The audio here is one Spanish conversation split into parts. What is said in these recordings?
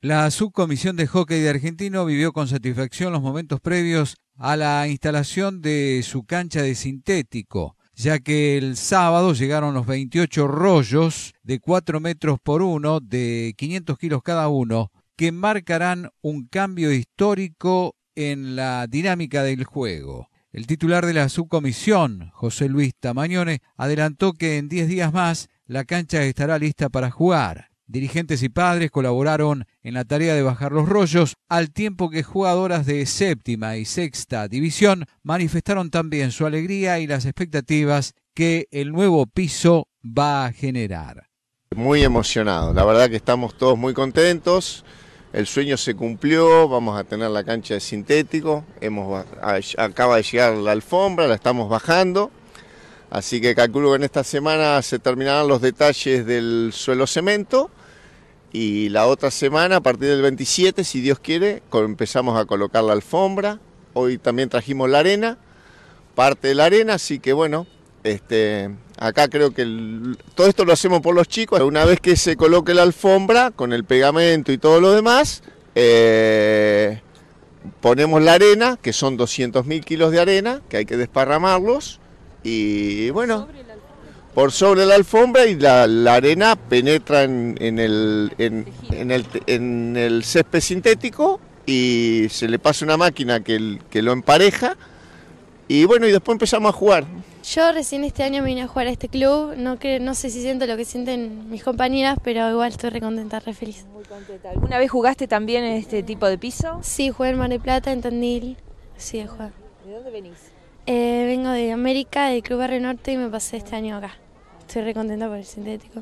La subcomisión de hockey de Argentino vivió con satisfacción los momentos previos a la instalación de su cancha de sintético, ya que el sábado llegaron los 28 rollos de 4 metros por uno, de 500 kilos cada uno, que marcarán un cambio histórico en la dinámica del juego. El titular de la subcomisión, José Luis Tamañone, adelantó que en 10 días más la cancha estará lista para jugar. Dirigentes y padres colaboraron en la tarea de bajar los rollos, al tiempo que jugadoras de séptima y sexta división manifestaron también su alegría y las expectativas que el nuevo piso va a generar. Muy emocionado, la verdad que estamos todos muy contentos. El sueño se cumplió, vamos a tener la cancha de sintético, hemos, acaba de llegar la alfombra, la estamos bajando, así que calculo que en esta semana se terminarán los detalles del suelo cemento y la otra semana, a partir del 27, si Dios quiere, empezamos a colocar la alfombra. Hoy también trajimos la arena, parte de la arena, así que bueno, este, acá creo que todo esto lo hacemos por los chicos. Una vez que se coloque la alfombra con el pegamento y todo lo demás, eh, ponemos la arena, que son 200.000 kilos de arena, que hay que desparramarlos. Y bueno, por sobre la alfombra y la, arena penetra en, el, en, el, en el césped sintético y se le pasa una máquina que, que lo empareja. Y bueno, y después empezamos a jugar. Yo recién este año vine a jugar a este club, no, no sé si siento lo que sienten mis compañeras, pero igual estoy re contenta, re feliz. vez jugaste también en este tipo de piso? Sí, jugué en Mar del Plata, en Tandil, sí, he jugado. ¿De dónde venís? Eh, vengo de América, del Club Barrio Norte y me pasé este año acá. Estoy re contenta por el sintético.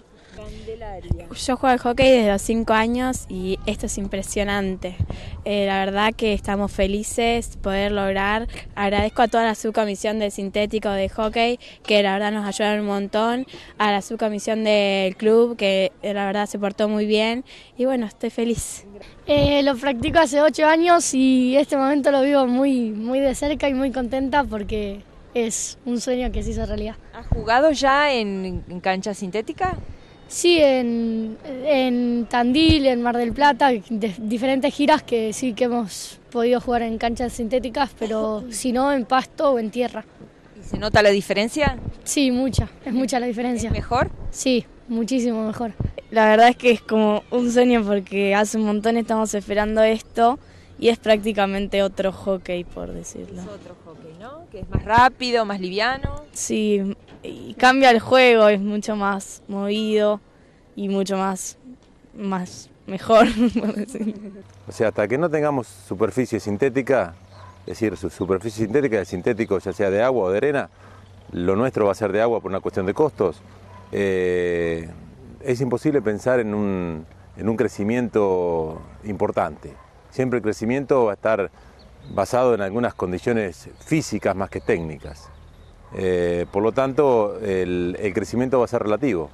Yo juego al hockey desde los 5 años y esto es impresionante. Eh, la verdad que estamos felices poder lograr. Agradezco a toda la subcomisión del sintético de hockey que la verdad nos ayudaron un montón, a la subcomisión del club que la verdad se portó muy bien y bueno, estoy feliz. Eh, lo practico hace 8 años y este momento lo vivo muy, muy de cerca y muy contenta porque es un sueño que se hizo realidad. ¿Has jugado ya en, cancha sintética? Sí, en, en, Tandil, en Mar del Plata, diferentes giras que sí que hemos podido jugar en canchas sintéticas, pero si no, en pasto o en tierra. ¿Y se nota la diferencia? Sí, mucha, es mucha la diferencia. mejor? Sí, muchísimo mejor. La verdad es que es como un sueño porque hace un montón estamos esperando esto y es prácticamente otro hockey, por decirlo. Es otro hockey, ¿no? Que es más rápido, más liviano. Sí, cambia el juego, es mucho más movido y mucho más, más mejor, por decirlo. O sea, hasta que no tengamos superficie sintética, es decir, superficie sintética, de sintético, ya sea de agua o de arena, lo nuestro va a ser de agua por una cuestión de costos. Eh, es imposible pensar en un, en un crecimiento importante. Siempre el crecimiento va a estar basado en algunas condiciones físicas más que técnicas. Eh, por lo tanto, el, crecimiento va a ser relativo.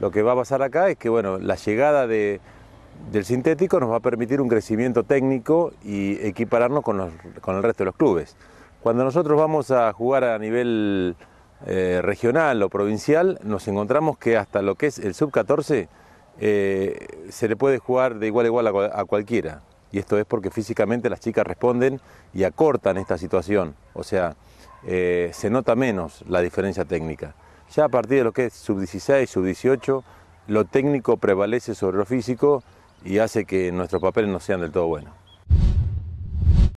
Lo que va a pasar acá es que bueno, la llegada del sintético nos va a permitir un crecimiento técnico y equipararnos con, el resto de los clubes. Cuando nosotros vamos a jugar a nivel eh, regional o provincial, nos encontramos que hasta lo que es el sub-14 eh, se le puede jugar de igual a igual a cualquiera y esto es porque físicamente las chicas responden y acortan esta situación, o sea, eh, se nota menos la diferencia técnica. Ya a partir de lo que es sub-16, sub-18, lo técnico prevalece sobre lo físico y hace que nuestros papeles no sean del todo buenos.